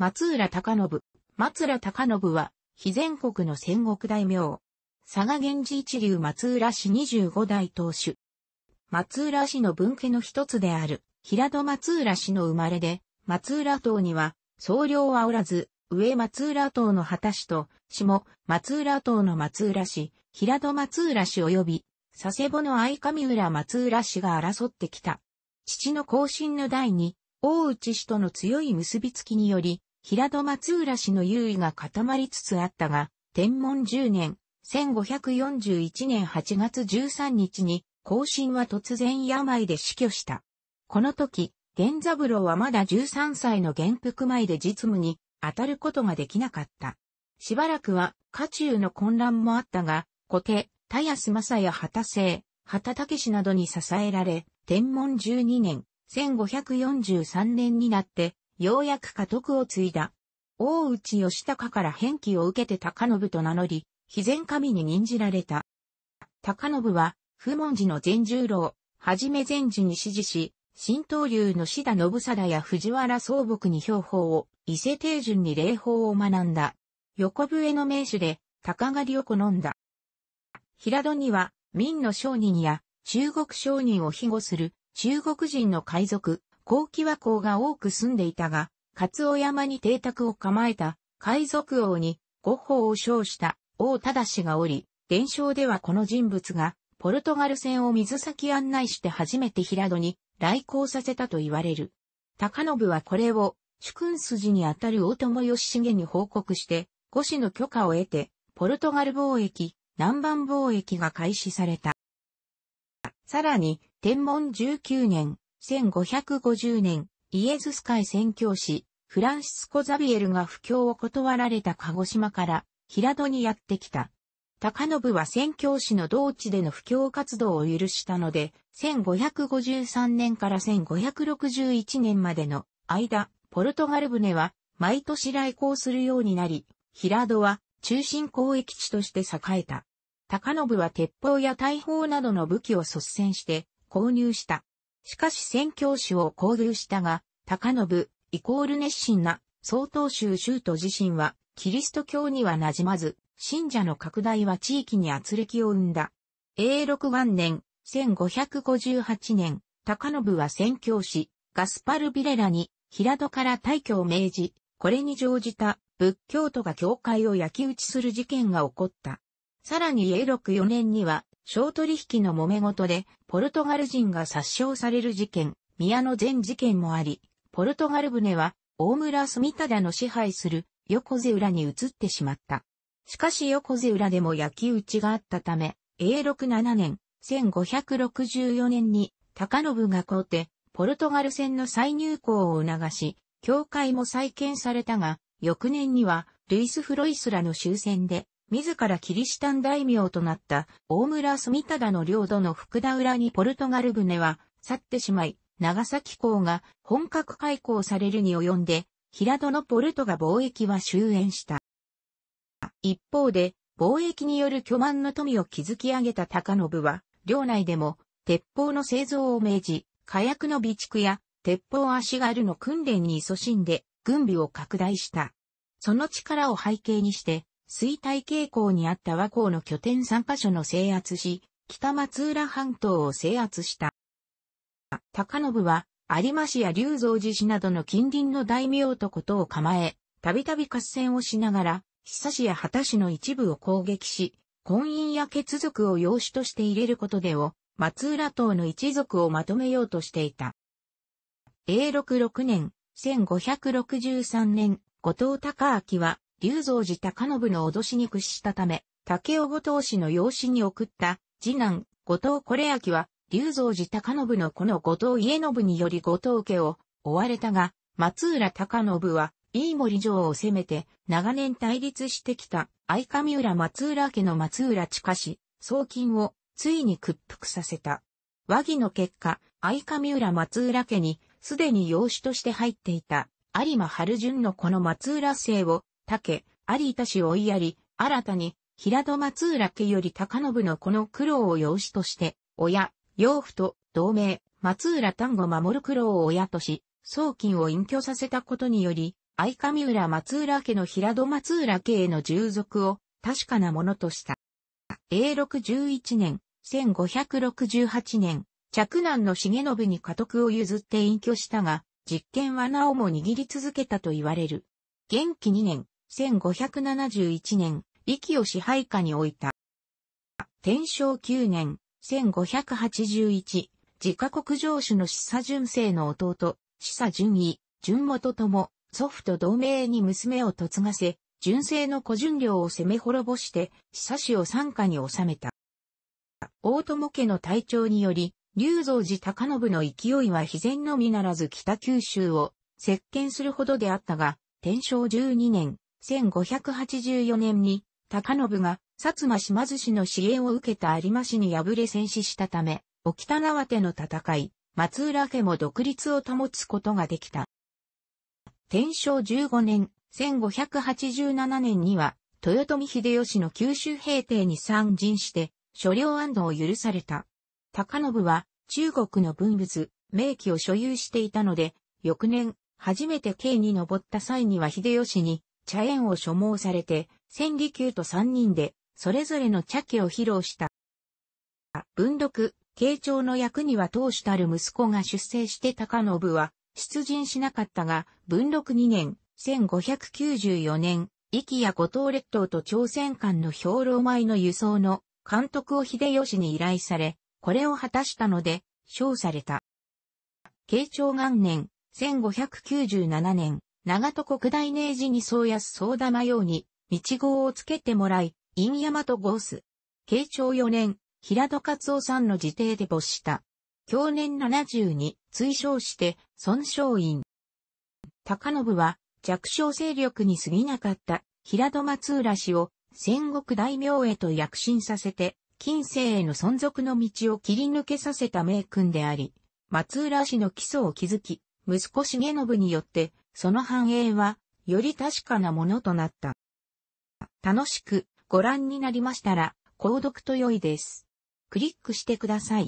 松浦隆信。松浦隆信は、非全国の戦国大名。佐賀源氏一流松浦氏二十五代当主。松浦氏の分家の一つである、平戸松浦氏の生まれで、松浦党には、総領はおらず、上松浦党の旗氏と、下松浦党の松浦氏、平戸松浦氏及び、佐世保の相上浦松浦氏が争ってきた。父の後進の代に、大内氏との強い結びつきにより、平戸松浦氏の優位が固まりつつあったが、天文10年、1541年8月13日に、後進は突然病で死去した。この時、源三郎はまだ13歳の元服前で実務に当たることができなかった。しばらくは、家中の混乱もあったが、小手、田安正や畑生、畑武氏などに支えられ、天文12年、1543年になって、ようやく家督を継いだ。大内義高から返記を受けて高信と名乗り、非前神に任じられた。高信は、不問寺の全十郎、はじめ禅寺に指示し、新東流の志田信貞や藤原総木に標法を、伊勢定順に礼法を学んだ。横笛の名手で、高狩りを好んだ。平戸には、明の商人や、中国商人を庇護する、中国人の海賊、後期和光が多く住んでいたが、勝尾山に邸宅を構えた海賊王に五宝を称した王忠がおり、伝承ではこの人物がポルトガル船を水先案内して初めて平戸に来航させたと言われる。高信はこれを主君筋にあたる大友義重に報告して、五子の許可を得て、ポルトガル貿易、南蛮貿易が開始された。さらに、天文19年、1550年、イエズス会宣教師、フランシスコ・ザビエルが布教を断られた鹿児島から平戸にやってきた。高信は宣教師の同地での布教活動を許したので、1553年から1561年までの間、ポルトガル船は毎年来航するようになり、平戸は中心交易地として栄えた。高信は鉄砲や大砲などの武器を率先して購入した。しかし宣教師を交流したが、高信、イコール熱心な、総統州州都自身は、キリスト教には馴染まず、信者の拡大は地域に圧力を生んだ。永禄元年、1558年、高信は宣教師、ガスパル・ビレラに、平戸から退去を命じ、これに乗じた仏教徒が教会を焼き打ちする事件が起こった。さらに永禄4年には、小取引の揉め事で、ポルトガル人が殺傷される事件、宮の全事件もあり、ポルトガル船は、大村住忠の支配する横瀬浦に移ってしまった。しかし横瀬浦でも焼き打ちがあったため、永禄7年、1564年に、高信が皇帝、ポルトガル船の再入港を促し、教会も再建されたが、翌年には、ルイス・フロイスらの終戦で、自らキリシタン大名となった大村住忠の領土の福田浦にポルトガル船は去ってしまい、長崎港が本格開港されるに及んで、平戸のポルトが貿易は終焉した。一方で、貿易による巨万の富を築き上げた高信は、領内でも鉄砲の製造を命じ、火薬の備蓄や鉄砲足軽の訓練に勤しんで軍備を拡大した。その力を背景にして、衰退傾向にあった和光の拠点3カ所の制圧し、北松浦半島を制圧した。高信は、有馬市や龍造寺市などの近隣の大名とことを構え、たびたび合戦をしながら、久市や畑市の一部を攻撃し、婚姻や血族を養子として入れることでを、松浦島の一族をまとめようとしていた。永禄6年、1563年、後藤隆明は、龍造寺高信の脅しに屈したため、竹尾後藤氏の養子に送った、次男、後藤惟明は、龍造寺高信の子の後藤家信により後藤家を追われたが、松浦高信は、飯盛城を攻めて、長年対立してきた、相上浦松浦家の松浦親氏、送金を、ついに屈服させた。和議の結果、相上浦松浦家に、すでに養子として入っていた、有馬春順のこの松浦姓を、竹、有田氏を追いやり、新たに、平戸松浦家より高信のこの苦労を養子として、親、養父と同盟、松浦丹後守苦労を親とし、送金を隠居させたことにより、相上浦松浦家の平戸松浦家への従属を確かなものとした。永禄11年、1568年、嫡男の重信に家督を譲って隠居したが、実権はなおも握り続けたと言われる。元気2年、1571年、息を支配下に置いた。天正9年、1581、自家国上主の死唆純正の弟、死唆純意、純元とも、祖父と同盟に娘を嫁がせ、純正の古純領を攻め滅ぼして、久氏を参加に収めた。大友家の隊長により、龍造寺高信の勢いは非善のみならず北九州を接見するほどであったが、天正12年、1584年に、高信が、薩摩島津氏の支援を受けた有馬氏に敗れ戦死したため、沖田縄手の戦い、松浦家も独立を保つことができた。天正15年、1587年には、豊臣秀吉の九州平定に参陣して、所領安堵を許された。高信は、中国の文物、名器を所有していたので、翌年、初めて京に登った際には秀吉に、茶園を所望されて、千里宮と三人で、それぞれの茶器を披露した。文読、慶長の役には当主たる息子が出征して高信は、出陣しなかったが、文禄2年、1594年、壱岐や五島列島と朝鮮間の兵糧米の輸送の監督を秀吉に依頼され、これを果たしたので、称された。慶長元年、1597年、長戸国大明寺に宗安総玉ように、道号をつけてもらい、陰山と合す。慶長4年、平戸勝夫さんの辞邸で没した。去年7 2に追称して、孫昌院。高信は弱小勢力に過ぎなかった平戸松浦氏を戦国大名へと躍進させて、近世への存続の道を切り抜けさせた名君であり、松浦氏の基礎を築き、息子重信によってその繁栄は、より確かなものとなった。楽しくご覧になりましたら、購読と良いです。クリックしてください。